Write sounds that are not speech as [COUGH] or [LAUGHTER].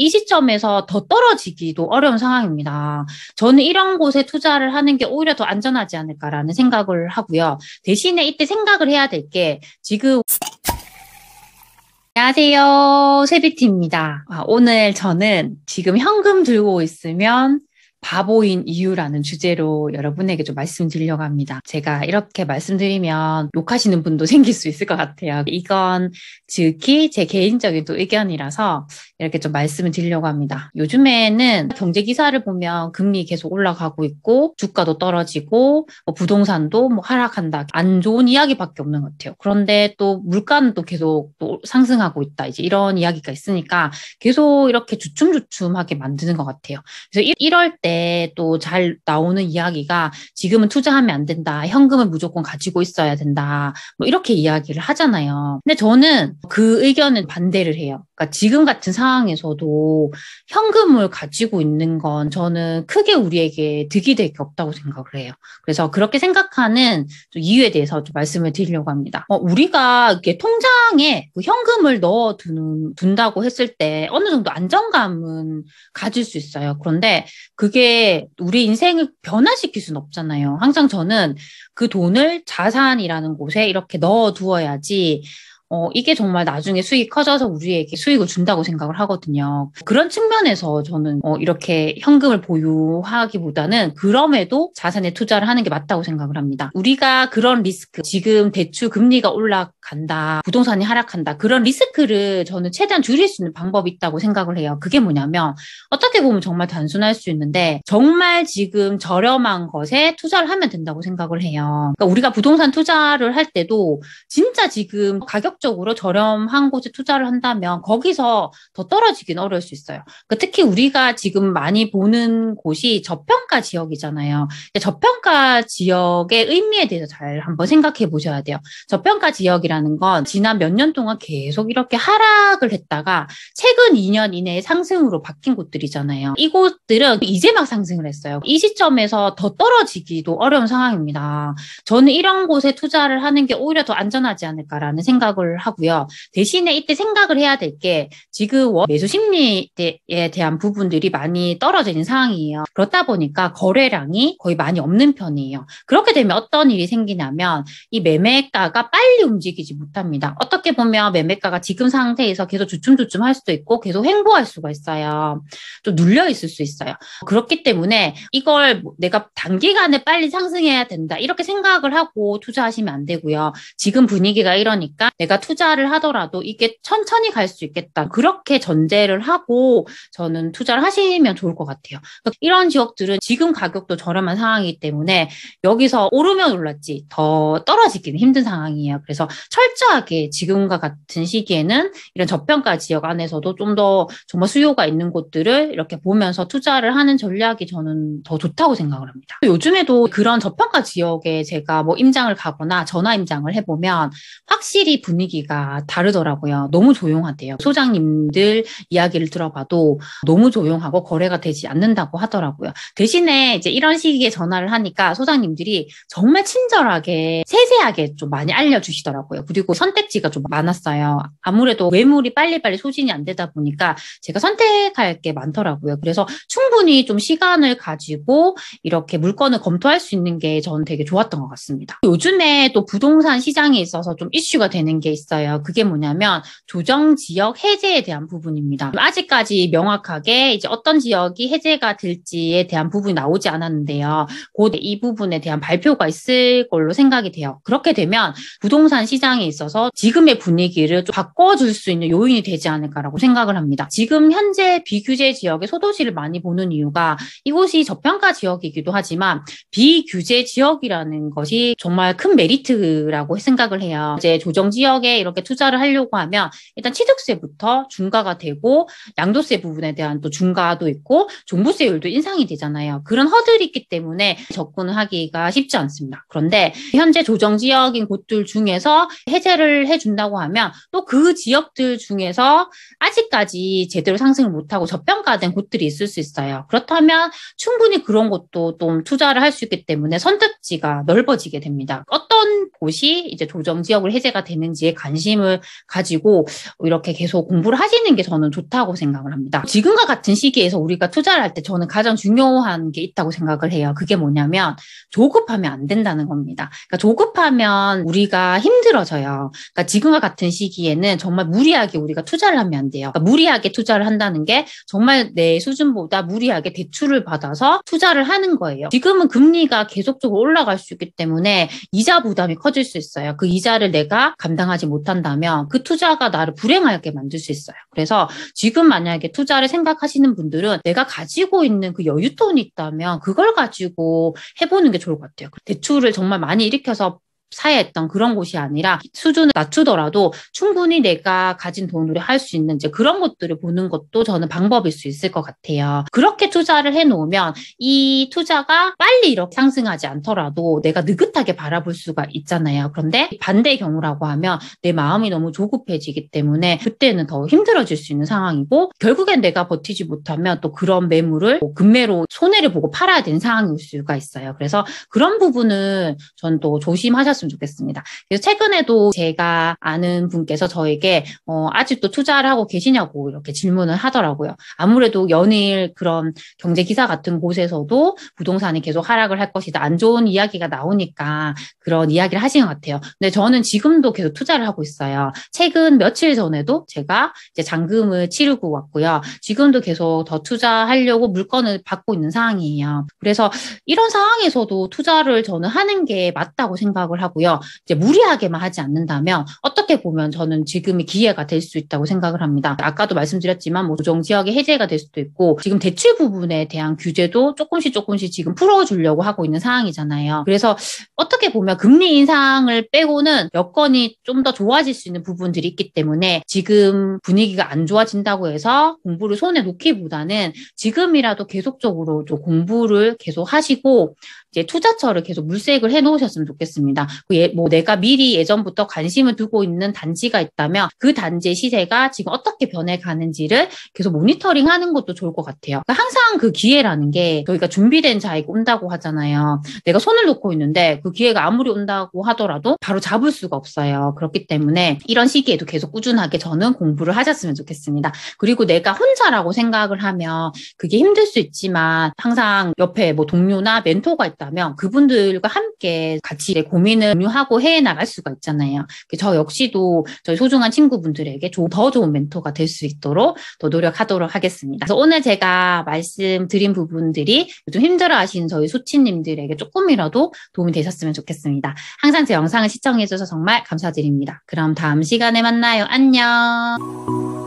이 시점에서 더 떨어지기도 어려운 상황입니다. 저는 이런 곳에 투자를 하는 게 오히려 더 안전하지 않을까라는 생각을 하고요. 대신에 이때 생각을 해야 될 게 지금 안녕하세요. 세비티입니다. 아, 오늘 저는 지금 현금 들고 있으면 바보인 이유라는 주제로 여러분에게 좀 말씀드리려고 합니다. 제가 이렇게 말씀드리면 욕하시는 분도 [LAUGHS] 생길 수 있을 것 같아요. 이건 즉히 제 개인적인 또 의견이라서 이렇게 좀 말씀을 드리려고 합니다. 요즘에는 경제 기사를 보면 금리 계속 올라가고 있고 주가도 떨어지고 뭐 부동산도 뭐 하락한다 안 좋은 이야기밖에 없는 것 같아요. 그런데 또 물가는 또 계속 또 상승하고 있다 이제 이런 이야기가 있으니까 계속 이렇게 주춤주춤하게 만드는 것 같아요. 그래서 이, 이럴 때 때또잘 나오는 이야기가 지금은 투자하면 안 된다. 현금을 무조건 가지고 있어야 된다. 뭐 이렇게 이야기를 하잖아요. 근데 저는 그 의견은 반대를 해요. 그러니까 지금 같은 상황에서도 현금을 가지고 있는 건 저는 크게 우리에게 득이 될 게 없다고 생각을 해요. 그래서 그렇게 생각하는 이유에 대해서 좀 말씀을 드리려고 합니다. 어, 우리가 이렇게 통장에 그 현금을 넣어 두 둔다고 했을 때 어느 정도 안정감은 가질 수 있어요. 그런데 그게 우리 인생을 변화시킬 수는 없잖아요. 항상 저는 그 돈을 자산이라는 곳에 이렇게 넣어 두어야지 어, 이게 정말 나중에 수익이 커져서 우리에게 수익을 준다고 생각을 하거든요. 그런 측면에서 저는 어, 이렇게 현금을 보유하기보다는 그럼에도 자산에 투자를 하는 게 맞다고 생각을 합니다. 우리가 그런 리스크, 지금 대출 금리가 올라간다, 부동산이 하락한다, 그런 리스크를 저는 최대한 줄일 수 있는 방법이 있다고 생각을 해요. 그게 뭐냐면, 어떻게 보면 정말 단순할 수 있는데, 정말 지금 저렴한 것에 투자를 하면 된다고 생각을 해요. 그러니까 우리가 부동산 투자를 할 때도 진짜 지금 가격 본격적으로 저렴한 곳에 투자를 한다면 거기서 더 떨어지긴 어려울 수 있어요. 그 특히 우리가 지금 많이 보는 곳이 저평가 지역이잖아요. 저평가 지역의 의미에 대해서 잘 한번 생각해 보셔야 돼요. 저평가 지역이라는 건 지난 몇 년 동안 계속 이렇게 하락을 했다가 최근 2년 이내에 상승으로 바뀐 곳들이잖아요. 이곳들은 이제 막 상승을 했어요. 이 시점에서 더 떨어지기도 어려운 상황입니다. 저는 이런 곳에 투자를 하는 게 오히려 더 안전하지 않을까라는 생각을 생각을 하고요. 대신에 이때 생각을 해야 될 게 지금 매수 심리에 대한 부분들이 많이 떨어져 있는 상황이에요. 그렇다 보니까 거래량이 거의 많이 없는 편이에요. 그렇게 되면 어떤 일이 생기냐면 이 매매가가 빨리 움직이지 못합니다. 어떻게 보면 매매가가 지금 상태에서 계속 주춤주춤 할 수도 있고 계속 횡보할 수가 있어요. 또 눌려 있을 수 있어요. 그렇기 때문에 이걸 뭐 내가 단기간에 빨리 상승해야 된다 이렇게 생각을 하고 투자하시면 안 되고요. 지금 분위기가 이러니까 내가 투자를 하더라도 이게 천천히 갈 수 있겠다. 그렇게 전제를 하고 저는 투자를 하시면 좋을 것 같아요. 그러니까 이런 지역들은 지금 가격도 저렴한 상황이기 때문에 여기서 오르면 올랐지 더 떨어지기는 힘든 상황이에요. 그래서 철저하게 지금과 같은 시기에는 이런 저평가 지역 안에서도 좀 더 정말 수요가 있는 곳들을 이렇게 보면서 투자를 하는 전략이 저는 더 좋다고 생각을 합니다. 요즘에도 그런 저평가 지역에 제가 뭐 임장을 가거나 전화 임장을 해보면 확실히 분위기 분위기가 다르더라고요. 너무 조용하대요. 소장님들 이야기를 들어봐도 너무 조용하고 거래가 되지 않는다고 하더라고요. 대신에 이제 이런 식의 전화를 하니까 소장님들이 정말 친절하게 세세하게 좀 많이 알려주시더라고요. 그리고 선택지가 좀 많았어요. 아무래도 외물이 빨리빨리 소진이 안 되다 보니까 제가 선택할 게 많더라고요. 그래서 충분히 좀 시간을 가지고 이렇게 물건을 검토할 수 있는 게 저는 되게 좋았던 것 같습니다. 요즘에 또 부동산 시장에 있어서 좀 이슈가 되는 게게 있어요. 그게 뭐냐면 조정 지역 해제에 대한 부분입니다. 아직까지 명확하게 이제 어떤 지역이 해제가 될지에 대한 부분이 나오지 않았는데요. 곧 이 부분에 대한 발표가 있을 걸로 생각이 돼요. 그렇게 되면 부동산 시장에 있어서 지금의 분위기를 좀 바꿔줄 수 있는 요인이 되지 않을까라고 생각을 합니다. 지금 현재 비규제 지역의 소도시를 많이 보는 이유가 이곳이 저평가 지역이기도 하지만 비규제 지역이라는 것이 정말 큰 메리트라고 생각을 해요. 이제 조정 지역 지역에 이렇게 투자를 하려고 하면 일단 취득세부터 중과가 되고 양도세 부분에 대한 또 중과도 있고 종부세율도 인상이 되잖아요. 그런 허들이 있기 때문에 접근을 하기가 쉽지 않습니다. 그런데 현재 조정 지역인 곳들 중에서 해제를 해준다고 하면 또 그 지역들 중에서 아직까지 제대로 상승을 못하고 저평가된 곳들이 있을 수 있어요. 그렇다면 충분히 그런 곳도 좀 투자를 할 수 있기 때문에 선택지가 넓어지게 됩니다. 어떤 곳이 이제 조정 지역을 해제가 되는지 대해 관심을 가지고 이렇게 계속 공부를 하시는 게 저는 좋다고 생각을 합니다. 지금과 같은 시기에서 우리가 투자를 할 때 저는 가장 중요한 게 있다고 생각을 해요. 그게 뭐냐면 조급하면 안 된다는 겁니다. 그러니까 조급하면 우리가 힘들어져요. 그러니까 지금과 같은 시기에는 정말 무리하게 우리가 투자를 하면 안 돼요. 그러니까 무리하게 투자를 한다는 게 정말 내 수준보다 무리하게 대출을 받아서 투자를 하는 거예요. 지금은 금리가 계속적으로 올라갈 수 있기 때문에 이자 부담이 커질 수 있어요. 그 이자를 내가 감당하지 대응하지 못한다면 그 투자가 나를 불행하게 만들 수 있어요. 그래서 지금 만약에 투자를 생각하시는 분들은 내가 가지고 있는 그 여윳돈이 있다면 그걸 가지고 해보는 게 좋을 것 같아요. 대출을 정말 많이 일으켜서 사야했던 그런 곳이 아니라 수준을 낮추더라도 충분히 내가 가진 돈으로 할 수 있는 이제 그런 것들을 보는 것도 저는 방법일 수 있을 것 같아요. 그렇게 투자를 해놓으면 이 투자가 빨리 이렇게 상승하지 않더라도 내가 느긋하게 바라볼 수가 있잖아요. 그런데 반대 경우라고 하면 내 마음이 너무 조급해지기 때문에 그때는 더 힘들어질 수 있는 상황이고 결국엔 내가 버티지 못하면 또 그런 매물을 뭐 금매로 손해를 보고 팔아야 되는 상황일 수가 있어요. 그래서 그런 부분은 전 또 조심하셨으면 하셨으면 좋겠습니다. 그래서 최근에도 제가 아는 분께서 저에게 어, 아직도 투자를 하고 계시냐고 이렇게 질문을 하더라고요. 아무래도 연일 그런 경제 기사 같은 곳에서도 부동산이 계속 하락을 할 것이다. 안 좋은 이야기가 나오니까 그런 이야기를 하시는 것 같아요. 근데 저는 지금도 계속 투자를 하고 있어요. 최근 며칠 전에도 제가 이제 잔금을 치르고 왔고요. 지금도 계속 더 투자하려고 물건을 받고 있는 상황이에요. 그래서 이런 상황에서도 투자를 저는 하는 게 맞다고 생각을 하고 하고요. 이제 무리하게만 하지 않는다면 어떻게 보면 저는 지금이 기회가 될 수 있다고 생각을 합니다. 아까도 말씀드렸지만 뭐 조정 지역의 해제가 될 수도 있고 지금 대출 부분에 대한 규제도 조금씩 조금씩 지금 풀어주려고 하고 있는 상황이잖아요. 그래서 어떻게 보면 금리 인상을 빼고는 여건이 좀 더 좋아질 수 있는 부분들이 있기 때문에 지금 분위기가 안 좋아진다고 해서 공부를 손에 놓기보다는 지금이라도 계속적으로 공부를 계속 하시고 이제 투자처를 계속 물색을 해 놓으셨으면 좋겠습니다. 예, 뭐 내가 미리 예전부터 관심을 두고 있는 단지가 있다면 그 단지의 시세가 지금 어떻게 변해가는지를 계속 모니터링하는 것도 좋을 것 같아요. 그러니까 항상 그 기회라는 게 저희가 준비된 자에게 온다고 하잖아요. 내가 손을 놓고 있는데 그 기회가 아무리 온다고 하더라도 바로 잡을 수가 없어요. 그렇기 때문에 이런 시기에도 계속 꾸준하게 저는 공부를 하셨으면 좋겠습니다. 그리고 내가 혼자라고 생각을 하면 그게 힘들 수 있지만 항상 옆에 뭐 동료나 멘토가 있다면 그분들과 함께 같이 고민을 공유하고 해 나갈 수가 있잖아요. 저 역시도 저희 소중한 친구분들에게 더 좋은 멘토가 될 수 있도록 더 노력하도록 하겠습니다. 그래서 오늘 제가 말씀드린 부분들이 요즘 힘들어하시는 저희 소친님들에게 조금이라도 도움이 되셨으면 좋겠습니다. 항상 제 영상을 시청해주셔서 정말 감사드립니다. 그럼 다음 시간에 만나요. 안녕.